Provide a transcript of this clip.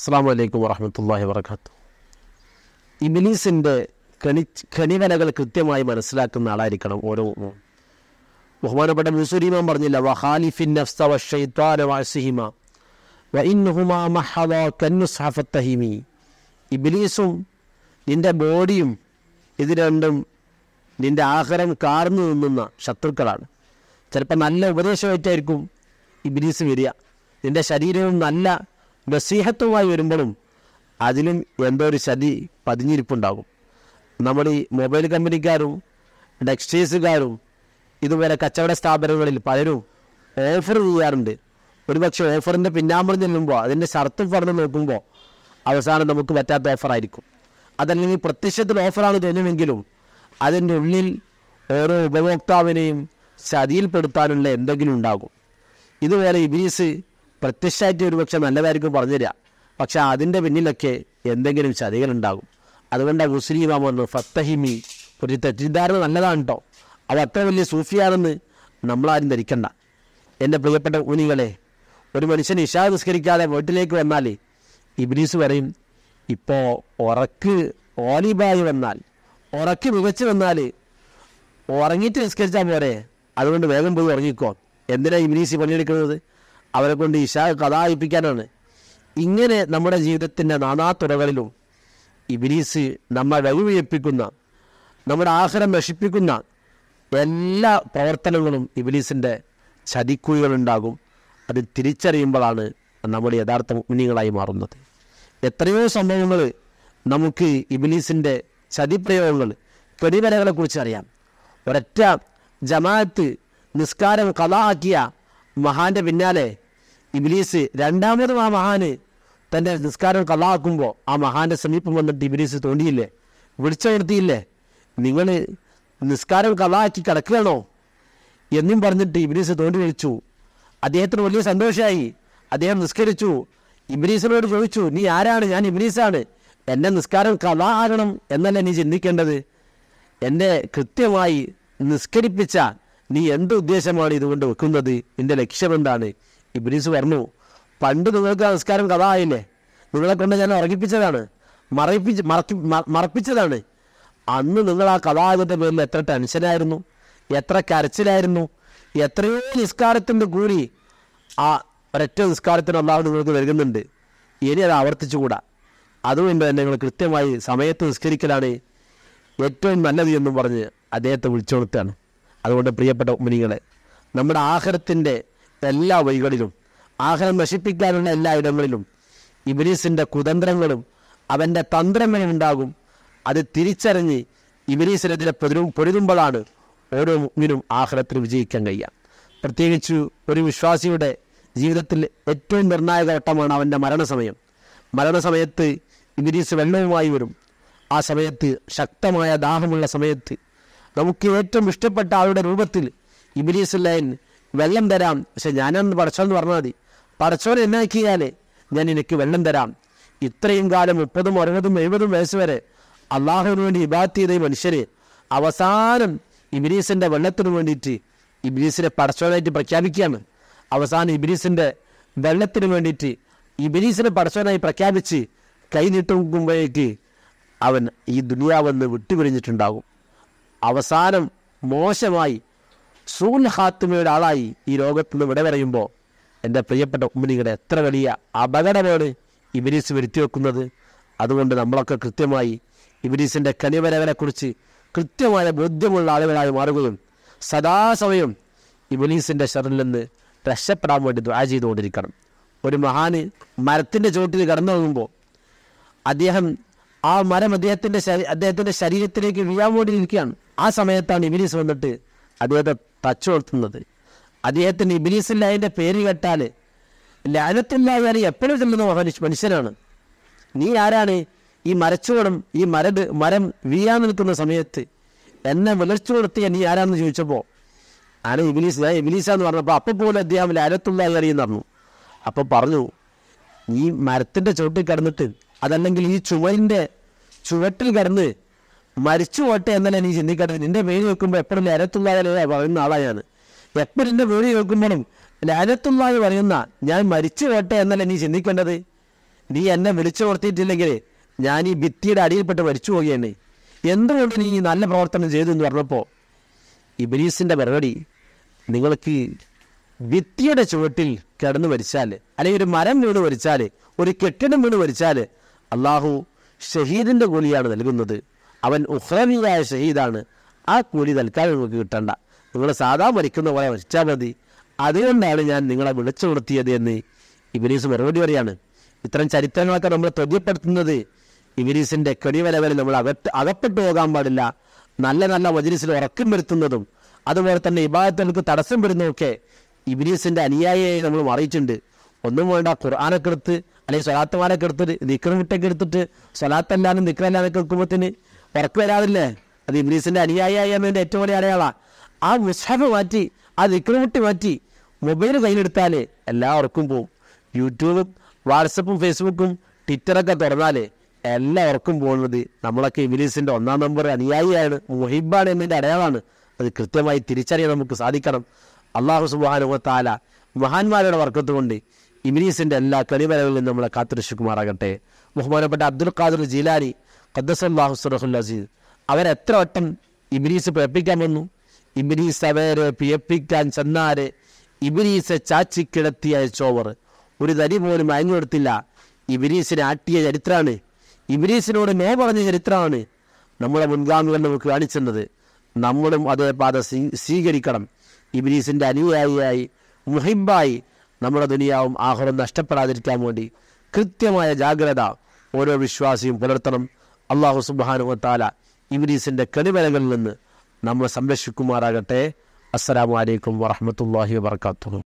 അസ്സാം വലൈക്കും വാഹമത്തല്ലാഹി വർക്കാത്തു ഇബിലീസിൻ്റെ കണി കണിവനകൾ കൃത്യമായി മനസ്സിലാക്കുന്ന ആളായിരിക്കണം ഓരോ ബഹുമാനപ്പെട്ട മിസുരീമാൻ പറഞ്ഞില്ല വഹാലിഫിൻ നഫ്സ ഇബിലീസും നിന്റെ ബോഡിയും ഇത് രണ്ടും നിന്റെ ആഹാരം കാർന്നു നിന്നുന്ന ശത്രുക്കളാണ് ചിലപ്പോൾ നല്ല ഉപദേശമായിട്ടായിരിക്കും ഇബിലീസ് വരിക നിന്റെ ശരീരവും നല്ല നസീഹത്തുമായി വരുമ്പോഴും അതിലും എന്തോ ഒരു ശതി പതിഞ്ഞിരിപ്പുണ്ടാകും നമ്മൾ ഈ മൊബൈൽ കമ്പനിക്കാരും ടെക്സ്റ്റൈൽസുകാരും ഇതുപോലെ കച്ചവട സ്ഥാപനങ്ങളിൽ പലരും ഓഫർ ചെയ്യാറുണ്ട് ഒരുപക്ഷെ ഓഫറിൻ്റെ പിന്നാമ്പുറം ചെല്ലുമ്പോൾ അതിൻ്റെ ഷർത്തും പറഞ്ഞ് നോക്കുമ്പോൾ അവസാനം നമുക്ക് പറ്റാത്ത ഓഫറായിരിക്കും അതല്ലെങ്കിൽ പ്രത്യക്ഷത്തിൽ ഓഫറാണ് തോന്നുമെങ്കിലും അതിൻ്റെ ഉള്ളിൽ ഓരോ ഉപഭോക്താവിനെയും ചതിയിൽപ്പെടുത്താനുള്ള എന്തെങ്കിലും ഉണ്ടാകും ഇതുവരെ ഇബീസ് പ്രത്യക്ഷമായിട്ട് ഒരുപക്ഷെ നല്ലതായിരിക്കും പറഞ്ഞു പക്ഷേ പക്ഷെ അതിൻ്റെ പിന്നിലൊക്കെ എന്തെങ്കിലും ചതികൾ ഉണ്ടാകും അതുകൊണ്ടാണ് മുസ്ലിം ഇമാം ഫത്തഹിമി ഒരു തെറ്റിദ്ധാരണ നല്ലതാണ് കേട്ടോ അത് അത്ര വലിയ സൂഫിയാണെന്ന് നമ്മളാരും ധരിക്കണ്ട എൻ്റെ പ്രിയപ്പെട്ട ഊനികളെ ഒരു മനുഷ്യൻ ഇഷാ നിസ്കരിക്കാതെ വീട്ടിലേക്ക് വന്നാൽ ഇബ്രീസ് പറയും ഇപ്പോൾ ഉറക്ക് ഓലിബായി വന്നാൽ ഉറക്ക് മികച്ചു വന്നാൽ ഉറങ്ങിയിട്ട് നിസ്കരിച്ചാൽ പോരെ അതുകൊണ്ട് വേഗം പോയി ഉറങ്ങിക്കോ എന്തിനാണ് ഇബ്രീസ് പണിയെടുക്കുന്നത് അവരെ കൊണ്ട് ഇഷാ കഥായിപ്പിക്കാനാണ് ഇങ്ങനെ നമ്മുടെ ജീവിതത്തിൻ്റെ നാനാത്തുറകളിലും ഇബിലീസ് നമ്മളെ രഘുവിയപ്പിക്കുന്ന നമ്മുടെ ആഹാരം നശിപ്പിക്കുന്ന എല്ലാ പ്രവർത്തനങ്ങളും ഇബിലീസിൻ്റെ ചതിക്കുഴികളുണ്ടാകും അത് തിരിച്ചറിയുമ്പോഴാണ് നമ്മൾ യഥാർത്ഥ മുഗ്നികളായി മാറുന്നത് എത്രയോ സംഭവങ്ങൾ നമുക്ക് ഇബിലീസിൻ്റെ ചതിപ്രയോഗങ്ങൾ പ്രതിഫലകളെക്കുറിച്ച് അറിയാം ഒരൊറ്റ ജമാഅത്ത് നിസ്കാരം ആക്കിയ മഹാന്റെ പിന്നാലെ ഇബിലീസ് രണ്ടാമതും ആ മഹാന് തൻ്റെ നിസ്കാരം കള്ളാക്കുമ്പോൾ ആ മഹാന്റെ സമീപം വന്നിട്ട് ഇബിലീസ് തോണ്ടിയില്ലേ വിളിച്ചു നിർത്തിയില്ലേ നിങ്ങൾ നിസ്കാരം കള്ളാക്കി കിടക്കുകയാണോ എന്നും പറഞ്ഞിട്ട് ഇബിലീസ് തോണ്ടി വിളിച്ചു അദ്ദേഹത്തിന് വലിയ സന്തോഷമായി അദ്ദേഹം നിസ്കരിച്ചു ഇബിലീസിനോട് ചോദിച്ചു നീ ആരാണ് ഞാൻ ഇബിലീസാണ് എന്നെ നിസ്കാരം കഥ എന്നല്ല നീ ചിന്തിക്കേണ്ടത് എന്നെ കൃത്യമായി നിസ്കരിപ്പിച്ച നീ എന്ത് ഉദ്ദേശമാണ് ഇതുകൊണ്ട് വെക്കുന്നത് നിന്റെ എന്താണ് ഇബ്രീസ് പറഞ്ഞു പണ്ട് നിങ്ങൾക്ക് നമസ്കാരം കഥ ആയില്ലേ നിങ്ങളെ കൊണ്ട് ഞാൻ ഉറങ്ങിപ്പിച്ചതാണ് മറയിപ്പിച്ച് മറക്കി മറപ്പിച്ചതാണ് അന്ന് നിങ്ങൾ ആ കഥാകൃത്തെ പേരിൽ എത്ര ടെൻഷനായിരുന്നു എത്ര കരച്ചിലായിരുന്നു എത്രയോ നിസ്കാരത്തിൻ്റെ കൂടി ആ ഒരൊറ്റ നിസ്കാരത്തിന് അള്ളാഹു നിങ്ങൾക്ക് നൽകുന്നുണ്ട് ഇനി അത് ആവർത്തിച്ചുകൂടാ അതുകൊണ്ട് തന്നെ നിങ്ങൾ കൃത്യമായി സമയത്ത് നിസ്കരിക്കലാണ് ഏറ്റവും നല്ലത് എന്നും പറഞ്ഞ് അദ്ദേഹത്തെ വിളിച്ചുണർത്താണ് അതുകൊണ്ട് പ്രിയപ്പെട്ട ഉമ്മിനികളെ നമ്മുടെ ആഹരത്തിൻ്റെ എല്ലാ വഴികളിലും ആഹരം നശിപ്പിക്കാനുള്ള എല്ലാ ഇടങ്ങളിലും ഇബിലീസിൻ്റെ കുതന്ത്രങ്ങളും അവൻ്റെ തന്ത്രമേ ഉണ്ടാകും അത് തിരിച്ചറിഞ്ഞ് ഇബിലീസിനെതിരെ പൊരു പൊരുതുമ്പോഴാണ് ഓരോ മുഗ്നും ആഹാരത്തിൽ വിജയിക്കാൻ കഴിയുക പ്രത്യേകിച്ചു ഒരു വിശ്വാസിയുടെ ജീവിതത്തിൽ ഏറ്റവും നിർണായക ഘട്ടമാണ് അവൻ്റെ മരണസമയം മരണസമയത്ത് ഇബിലീസ് വെള്ളവുമായി വരും ആ സമയത്ത് ശക്തമായ ദാഹമുള്ള സമയത്ത് നമുക്ക് ഏറ്റവും ഇഷ്ടപ്പെട്ട ആളുടെ രൂപത്തിൽ ഇബിലീസ് ലൈൻ വെള്ളം തരാം പക്ഷെ ഞാനന്ന് പഠിച്ചോന്ന് പറഞ്ഞാൽ മതി പടച്ചോൻ എന്നാക്കിയാൽ ഞാൻ എനിക്ക് വെള്ളം തരാം ഇത്രയും കാലം മുപ്പതും ഒരുപതും എഴുപതും വയസ്സ് വരെ അള്ളാഹുവിന് വേണ്ടി ഇബാത്ത് ചെയ്ത ഈ മനുഷ്യർ അവസാനം ഇബിലീസിൻ്റെ വെള്ളത്തിന് വേണ്ടിയിട്ട് ഇബിലീസിനെ പടച്ചവനായിട്ട് പ്രഖ്യാപിക്കുകയാണ് അവസാനം ഇബിലീസിൻ്റെ വെള്ളത്തിന് വേണ്ടിയിട്ട് ഇബിലീസിനെ പടച്ചവനായി പ്രഖ്യാപിച്ച് കൈ നീട്ടുമ്പോഴേക്ക് അവൻ ഈ ദുനിയാവെന്ന് വിട്ടുപിരിഞ്ഞിട്ടുണ്ടാകും അവസാനം മോശമായി സൂൽ ഹാത്തുമയുടെ ആളായി ഈ ലോകത്തിൽ നിന്ന് വിട പറയുമ്പോൾ എൻ്റെ പ്രിയപ്പെട്ട ഉമ്മനികളെ എത്ര വലിയ അപകടമാണ് ഇബിലീസ് വരുത്തി വെക്കുന്നത് അതുകൊണ്ട് നമ്മളൊക്കെ കൃത്യമായി ഇബിലീസിൻ്റെ കനിവരവനെക്കുറിച്ച് കൃത്യമായ ബോധ്യമുള്ള ആളുകളായി മാറുകയും സദാസമയം ഇബിലീസിൻ്റെ ശരണിൽ നിന്ന് രക്ഷപ്പെടാൻ വേണ്ടി ദ്വാ ചെയ്തുകൊണ്ടിരിക്കണം ഒരു മഹാന് മരത്തിൻ്റെ ചുവട്ടിൽ കടന്നുറങ്ങുമ്പോൾ അദ്ദേഹം ആ മരം അദ്ദേഹത്തിൻ്റെ അദ്ദേഹത്തിൻ്റെ ശരീരത്തിലേക്ക് വീഴാൻ വേണ്ടിയിരിക്കുകയാണ് ആ സമയത്താണ് ഇബിലീസ് വന്നിട്ട് അദ്ദേഹത്തെ തച്ചു കൊടുത്തുന്നത് അദ്ദേഹത്തിന് ഇബിലീസിൻ്റെ അതിൻ്റെ പേര് കേട്ടാൽ ലാനത്തില്ലായാൽ എപ്പോഴും ചെല്ലുന്ന മനുഷ്യനാണ് നീ ആരാണ് ഈ മരച്ചുവടും ഈ മരട് മരം വീഴാൻ നിൽക്കുന്ന സമയത്ത് എന്നെ വിളച്ചു കൊടുത്തിയ നീ ആരാന്ന് ചോദിച്ചപ്പോൾ ആണ് ഇബിലീസ് ഞാൻ ഇബിലീസാന്ന് പറഞ്ഞപ്പോൾ അപ്പം പോലും അദ്ദേഹം എന്ന് അറിയുന്ന പറഞ്ഞു അപ്പോൾ പറഞ്ഞു ഈ മരത്തിൻ്റെ ചുവട്ടിൽ കിടന്നിട്ട് അതല്ലെങ്കിൽ ഈ ചുവരിൻ്റെ ചുവട്ടിൽ കിടന്ന് മരിച്ചു പോട്ടെ എന്നല്ല നീ ചിന്തിക്കേണ്ടത് നിന്റെ പേര് നോക്കുമ്പോൾ എപ്പോഴും ലരത്തുള്ളതല്ലേ പറയുന്ന ആളാണ് ഞാൻ എപ്പോഴും നിന്റെ പേര് നോക്കുമ്പോഴും ലരത്തുള്ളായി പറയുന്ന ഞാൻ മരിച്ചു പോട്ടെ എന്നല്ല നീ ചിന്തിക്കേണ്ടത് നീ എന്നെ വിളിച്ചു ഓർത്തിയിട്ടില്ലെങ്കിൽ ഞാൻ ഈ ഭിത്തിയുടെ അടിയിൽപ്പെട്ട് മരിച്ചു പോവുകയാണ് എന്തുകൊണ്ട് നീ നല്ല പ്രവർത്തനം ചെയ്തു എന്ന് പറഞ്ഞപ്പോൾ ഇബിലീസിൻ്റെ മറുപടി നിങ്ങൾക്ക് ഭിത്തിയുടെ ചുവട്ടിൽ കിടന്ന് വരിച്ചാൽ അല്ലെങ്കിൽ ഒരു മരം വീണ് വരിച്ചാൽ ഒരു കെട്ടിടം വീണ് വരിച്ചാൽ അള്ളാഹു ഷഹീദിൻ്റെ ഗുളിയാണ് നൽകുന്നത് അവൻ ഉഹ്റവിയായ ഷഹീദാണ് ആ കൂലി തൽക്കാലം നിങ്ങൾക്ക് കിട്ടണ്ട നിങ്ങൾ സാധാ മരിക്കുന്ന പോലെ മരിച്ചാൽ മതി അതുകൊണ്ടാണ് ഞാൻ നിങ്ങളെ നിർത്തിയത് എന്ന് ഇബിനീസ് മറുപടി പറയാണ് ഇത്തരം ചരിത്രങ്ങളൊക്കെ നമ്മൾ തൊതിയപ്പെടുത്തുന്നത് ഇബിലീസിൻ്റെ കെടിവലവരിൽ നമ്മൾ അകത്ത് അകപ്പെട്ടു പോകാൻ പാടില്ല നല്ല നല്ല വജലിസിൽ ഉറക്കം വരുത്തുന്നതും അതുപോലെ തന്നെ ഇബാദത്തുകൾക്ക് തടസ്സം വരുന്നതൊക്കെ ഇബിനീസിൻ്റെ അനുയായിയായി നമ്മൾ മറിയിച്ചിട്ടുണ്ട് ഒന്നും വേണ്ട ഖുർആാനൊക്കെ എടുത്ത് അല്ലെങ്കിൽ സ്വലാത്തുമാനൊക്കെ എടുത്തിട്ട് നിക്കറും കിട്ടൊക്കെ എടുത്തിട്ട് സ്വലാത്തല്ലാനും കേൾക്കുമ്പോൾ എടുക്കുമ്പോഴത്തേന് ഉറക്ക് വരാതില്ലേ അത് ഇംഗ്ലീസിൻ്റെ അനുയായിയായ എന്നതിൻ്റെ ഏറ്റവും വലിയ അടയാളാണ് ആ മിസ്ഹാഫ് മാറ്റി ആ നിക്കറുമുട്ടി മാറ്റി മൊബൈൽ കയ്യിലെടുത്താൽ എല്ലാവർക്കും പോവും യൂട്യൂബും വാട്സപ്പും ഫേസ്ബുക്കും ട്വിറ്ററൊക്കെ തുറന്നാൽ എല്ലാവർക്കും പോകുന്നത് നമ്മളൊക്കെ ഇംഗ്ലീസിൻ്റെ ഒന്നാം നമ്പർ അനുയായിയാണ് മുഹിബാണ് എന്നതിൻ്റെ അടയാളമാണ് അത് കൃത്യമായി തിരിച്ചറിയാൻ നമുക്ക് സാധിക്കണം അള്ളാഹു സുബാനുവത്താല മഹാന്മാരുടെ വർക്കത്തുകൊണ്ട് ഇംഗ്ലീസിൻ്റെ എല്ലാ കളിമലകളിലും നമ്മളെ കാത്തുരക്ഷിക്കുമാറാകട്ടെ ബഹുമാനപ്പെട്ട അബ്ദുൽ ഖാദർ ജീലാനി ഖദ്ദസല്ലാഹു സുറഹുൽ അവരെത്ര വട്ടം ഇബ്രീസ് പേപ്പിക്കാൻ വന്നു ഇബിലീസ് അവരെ പിഴപ്പിക്കാൻ ചെന്നാരെ ചാച്ചി ചാച്ചിക്കിടത്തിയ ചോവർ ഒരു തരി പോലും അയഞ്ഞു കൊടുത്തില്ല ഇബിലീസിനെ ആട്ടിയ ചരിത്രമാണ് ഇബ്രീസിനോട് മേ പറഞ്ഞ ചരിത്രമാണ് നമ്മുടെ മുൻഗാമികൾ നമുക്ക് കാണിച്ചത് നമ്മളും അതേ പാത സ്വീകരിക്കണം ഇബിലീസിൻ്റെ അനുയായിയായി മുഹിബായി നമ്മുടെ ദുനിയാവും ആഹാരം നഷ്ടപ്പെടാതിരിക്കാൻ വേണ്ടി കൃത്യമായ ജാഗ്രത ഓരോ വിശ്വാസിയും പുലർത്തണം അള്ളാഹു സുബാനുവത്താല ഇബ്രീസിൻ്റെ കെണിമലകളിൽ നിന്ന് നമ്മൾ സംരക്ഷിക്കുമാറാകട്ടെ വലൈക്കും വാഹമത്തല്ലാഹി വാത്തു